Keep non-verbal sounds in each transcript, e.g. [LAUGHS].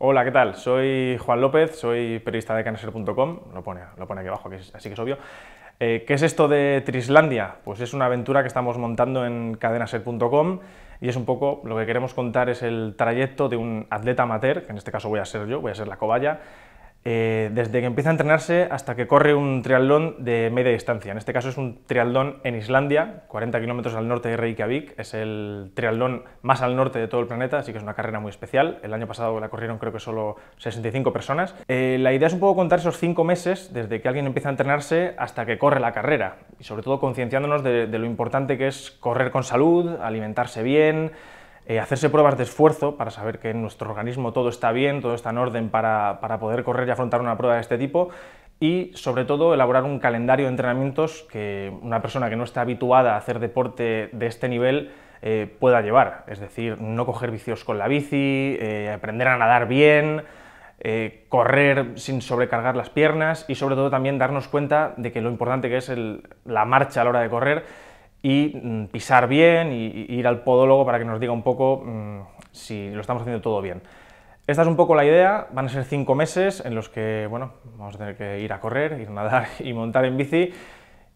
Hola, ¿qué tal? Soy Juan López, soy periodista de canaser.com, lo pone, lo pone aquí abajo, así que es obvio. Eh, ¿Qué es esto de Trislandia? Pues es una aventura que estamos montando en cadenaser.com y es un poco lo que queremos contar es el trayecto de un atleta amateur, que en este caso voy a ser yo, voy a ser la cobaya, eh, desde que empieza a entrenarse hasta que corre un triatlón de media distancia. En este caso es un triatlón en Islandia, 40 kilómetros al norte de Reykjavik. Es el triatlón más al norte de todo el planeta, así que es una carrera muy especial. El año pasado la corrieron creo que solo 65 personas. Eh, la idea es un poco contar esos cinco meses desde que alguien empieza a entrenarse hasta que corre la carrera. Y sobre todo concienciándonos de lo importante que es correr con salud, alimentarse bien, eh, hacerse pruebas de esfuerzo para saber que en nuestro organismo todo está bien, todo está en orden para, poder correr y afrontar una prueba de este tipo, y sobre todo elaborar un calendario de entrenamientos que una persona que no está habituada a hacer deporte de este nivel eh, pueda llevar. Es decir, no coger vicios con la bici, eh, aprender a nadar bien, correr sin sobrecargar las piernas y sobre todo también darnos cuenta de que lo importante que es la marcha a la hora de correr y mm, pisar bien y, ir al podólogo para que nos diga un poco mm, si lo estamos haciendo todo bien. Esta es un poco la idea, van a ser cinco meses en los que, bueno, vamos a tener que ir a correr, ir a nadar [LAUGHS] y montar en bici.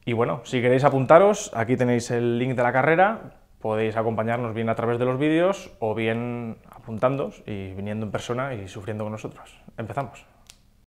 Y bueno, si queréis apuntaros, aquí tenéis el link de la carrera, podéis acompañarnos bien a través de los vídeos o bien apuntándoos y viniendo en persona y sufriendo con nosotros. Empezamos.